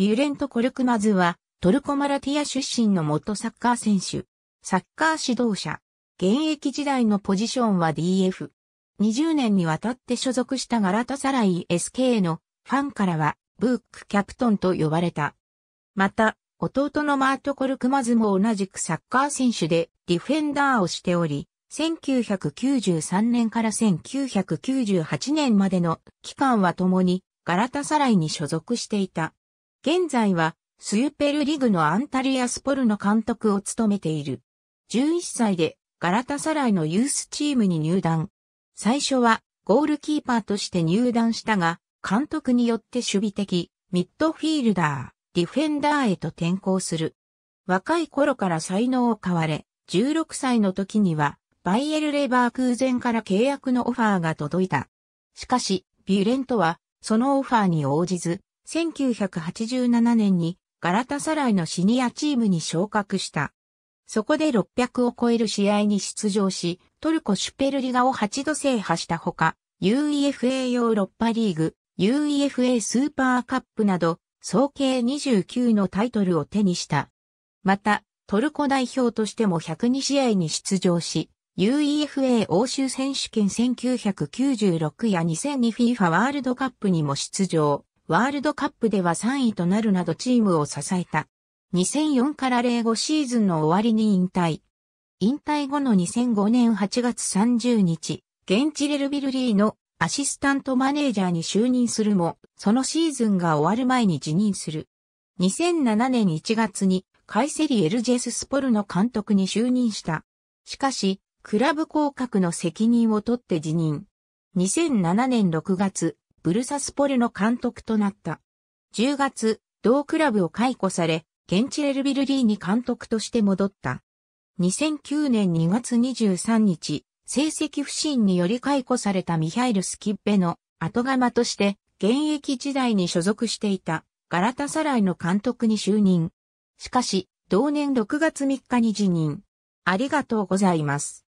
ビュレント・コルクマズは、トルコマラティア出身の元サッカー選手、サッカー指導者、現役時代のポジションは DF。20年にわたって所属したガラタサライ SK のファンからは、ブーク・キャプトンと呼ばれた。また、弟のマート・コルクマズも同じくサッカー選手でディフェンダーをしており、1993年から1998年までの期間は共にガラタサライに所属していた。現在は、スユペルリグのアンタリアスポルの監督を務めている。11歳でガラタサライのユースチームに入団。最初はゴールキーパーとして入団したが、監督によって守備的、ミッドフィールダー、ディフェンダーへと転向する。若い頃から才能を買われ、16歳の時には、バイエル・レバー空前から契約のオファーが届いた。しかし、ビュレントは、そのオファーに応じず、1987年にガラタサライのシニアチームに昇格した。そこで600を超える試合に出場し、トルコシュペルリガを8度制覇したほか、UEFA ヨーロッパリーグ、UEFA スーパーカップなど、総計29のタイトルを手にした。また、トルコ代表としても102試合に出場し、UEFA 欧州選手権1996や 2002FIFA ワールドカップにも出場。ワールドカップでは3位となるなどチームを支えた。2004から05シーズンの終わりに引退。引退後の2005年8月30日、現地レルビルリーのアシスタントマネージャーに就任するも、そのシーズンが終わる前に辞任する。2007年1月にカイセリエルジェススポルの監督に就任した。しかし、クラブ降格の責任を取って辞任。2007年6月、ブルサスポルの監督となった。10月、同クラブを解雇され、現地エルビルリーに監督として戻った。2009年2月23日、成績不振により解雇されたミハイル・スキッベの後釜として、現役時代に所属していたガラタサライの監督に就任。しかし、同年6月3日に辞任。ありがとうございます。